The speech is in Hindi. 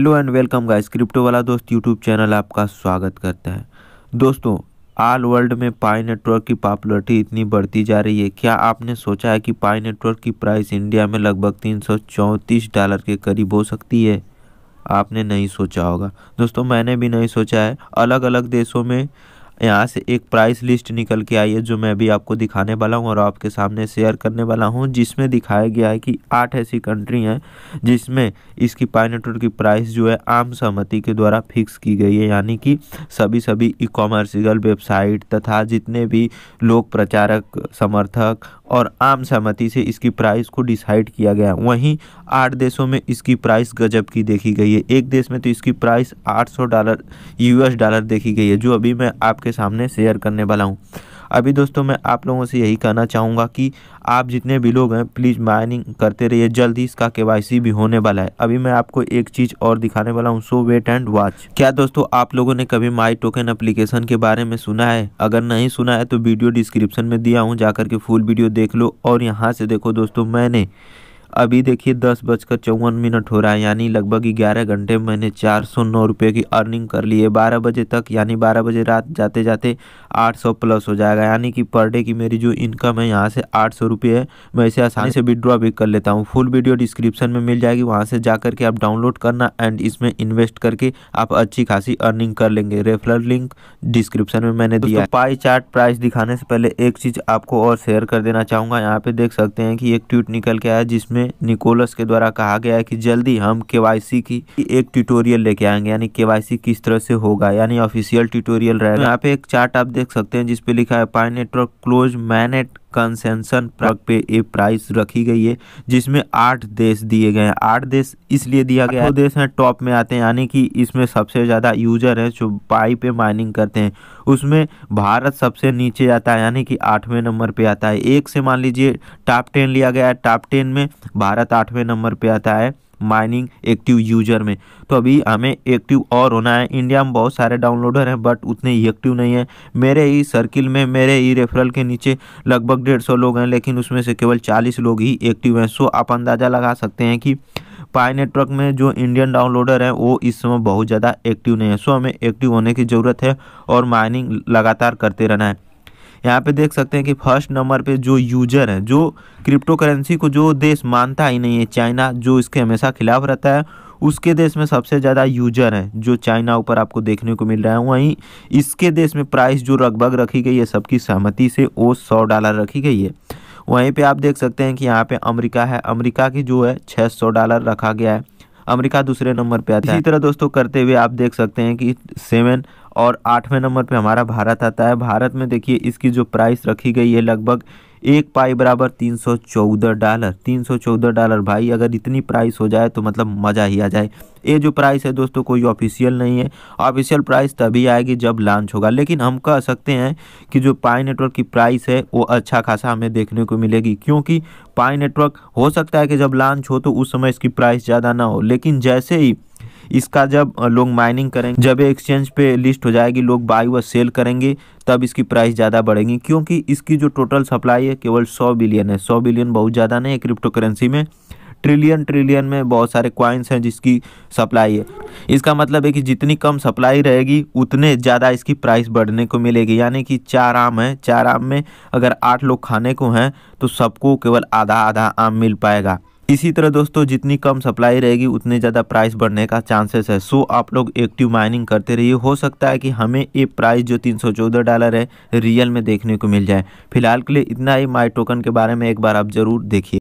hello and welcome guys crypto वाला दोस्त यूट्यूब चैनल आपका स्वागत करता है दोस्तों आल वर्ल्ड में पाई नेटवर्क की पॉपुलरिटी इतनी बढ़ती जा रही है क्या आपने सोचा है कि पाई नेटवर्क की प्राइस इंडिया में लगभग तीन डॉलर के करीब हो सकती है आपने नहीं सोचा होगा दोस्तों मैंने भी नहीं सोचा है अलग अलग देशों में यहाँ से एक प्राइस लिस्ट निकल के आई है जो मैं अभी आपको दिखाने वाला हूँ और आपके सामने शेयर करने वाला हूँ जिसमें दिखाया गया है कि आठ ऐसी कंट्री हैं जिसमें इसकी पाइनेटोर की प्राइस जो है आम सहमति के द्वारा फिक्स की गई है यानी कि सभी सभी ई कॉमर्सिकल वेबसाइट तथा जितने भी लोक प्रचारक समर्थक और आम सहमति से इसकी प्राइस को डिसाइड किया गया वहीं आठ देशों में इसकी प्राइस गजब की देखी गई है एक देश में तो इसकी प्राइस 800 डॉलर यूएस डॉलर देखी गई है जो अभी मैं आपके सामने शेयर करने वाला हूँ अभी दोस्तों मैं आप लोगों से यही कहना चाहूँगा कि आप जितने भी लोग हैं प्लीज़ माइनिंग करते रहिए जल्द ही इसका के भी होने वाला है अभी मैं आपको एक चीज़ और दिखाने वाला हूँ सो वेट एंड वॉच क्या दोस्तों आप लोगों ने कभी माई टोकन अप्लीकेशन के बारे में सुना है अगर नहीं सुना है तो वीडियो डिस्क्रिप्शन में दिया हूँ जाकर के फुल वीडियो देख लो और यहाँ से देखो दोस्तों मैंने अभी देखिए दस बजकर चौवन मिनट हो रहा है यानी लगभग ग्यारह घंटे मैंने चार सौ नौ रुपये की अर्निंग कर ली है बारह बजे तक यानी बारह बजे रात जाते जाते आठ सौ प्लस हो जाएगा यानी कि पर डे की मेरी जो इनकम है यहाँ से आठ सौ रुपये है मैं इसे आसानी से विड्रॉ भी कर लेता हूँ फुल वीडियो डिस्क्रिप्शन में मिल जाएगी वहाँ से जा करके आप डाउनलोड करना एंड इसमें इन्वेस्ट करके आप अच्छी खासी अर्निंग कर लेंगे रेफरल लिंक डिस्क्रिप्शन में मैंने दिया पाई चार्ट प्राइस दिखाने से पहले एक चीज़ आपको और शेयर कर देना चाहूँगा यहाँ पे देख सकते हैं कि एक ट्वीट निकल के आया जिसमें जिसमें निकोलस के द्वारा कहा गया है कि जल्दी हम केवाईसी की एक ट्यूटोरियल लेके आएंगे यानी केवाईसी किस तरह से होगा यानी ऑफिशियल ट्यूटोरियल रहेगा यहाँ पे एक चार्ट आप देख सकते हैं जिसपे लिखा है Pi network close mainnet consensus प्रग पे ये प्राइस रखी गई है जिसमें आठ देश दिए गए हैं आठ देश इसलिए दिया गया है देश हैं टॉप में आते हैं यानी कि इसमें सबसे ज़्यादा यूजर हैं जो पाई पे माइनिंग करते हैं उसमें भारत सबसे नीचे आता है यानी कि आठवें नंबर पे आता है एक से मान लीजिए टॉप टेन लिया गया है टॉप टेन में भारत आठवें नंबर पर आता है माइनिंग एक्टिव यूजर में तो अभी हमें एक्टिव और होना है इंडिया में बहुत सारे डाउनलोडर हैं बट उतने ही एक्टिव नहीं है मेरे ही सर्किल में मेरे ही रेफरल के नीचे लगभग डेढ़ सौ लोग हैं लेकिन उसमें से केवल चालीस लोग ही एक्टिव हैं सो आप अंदाज़ा लगा सकते हैं कि पाई नेटवर्क में जो इंडियन डाउनलोडर हैं वो इस समय बहुत ज़्यादा एक्टिव नहीं है सो हमें एक्टिव होने की ज़रूरत है और माइनिंग लगातार करते रहना है यहाँ पे देख सकते हैं कि फर्स्ट नंबर पे जो यूजर है जो क्रिप्टो करेंसी को जो देश मानता ही नहीं है चाइना जो इसके हमेशा खिलाफ रहता है उसके देश में सबसे ज़्यादा यूजर हैं जो चाइना ऊपर आपको देखने को मिल रहा है वहीं इसके देश में प्राइस जो लगभग रखी गई है सबकी सहमति से वो सौ डॉलर रखी गई है वहीं पे आप देख सकते हैं कि यहाँ पे अमेरिका है अमेरिका की जो है 600 डॉलर रखा गया है अमेरिका दूसरे नंबर पे आता है इसी तरह दोस्तों करते हुए आप देख सकते हैं कि सेवन और आठवें नंबर पे हमारा भारत आता है भारत में देखिए इसकी जो प्राइस रखी गई है लगभग एक पाई बराबर तीन सौ चौदह डॉलर तीन सौ चौदह डॉलर भाई अगर इतनी प्राइस हो जाए तो मतलब मज़ा ही आ जाए ये जो प्राइस है दोस्तों कोई ऑफिशियल नहीं है ऑफिशियल प्राइस तभी आएगी जब लॉन्च होगा लेकिन हम कह सकते हैं कि जो पाई नेटवर्क की प्राइस है वो अच्छा खासा हमें देखने को मिलेगी क्योंकि पाई नेटवर्क हो सकता है कि जब लॉन्च हो तो उस समय इसकी प्राइस ज़्यादा ना हो लेकिन जैसे ही इसका जब लोग माइनिंग करेंगे जब एक्सचेंज पे लिस्ट हो जाएगी लोग बाई व सेल करेंगे तब इसकी प्राइस ज़्यादा बढ़ेगी क्योंकि इसकी जो टोटल सप्लाई है केवल सौ बिलियन है सौ बिलियन बहुत ज़्यादा नहीं है क्रिप्टो करेंसी में ट्रिलियन ट्रिलियन में बहुत सारे क्वाइंस हैं जिसकी सप्लाई है इसका मतलब है कि जितनी कम सप्लाई रहेगी उतने ज़्यादा इसकी प्राइस बढ़ने को मिलेगी यानी कि चार आम है चार आम में अगर आठ लोग खाने को हैं तो सबको केवल आधा आधा आम मिल पाएगा इसी तरह दोस्तों जितनी कम सप्लाई रहेगी उतने ज़्यादा प्राइस बढ़ने का चांसेस है सो आप लोग एक्टिव माइनिंग करते रहिए हो सकता है कि हमें ये प्राइस जो 314 डॉलर है रियल में देखने को मिल जाए फिलहाल के लिए इतना ही माई टोकन के बारे में एक बार आप ज़रूर देखिए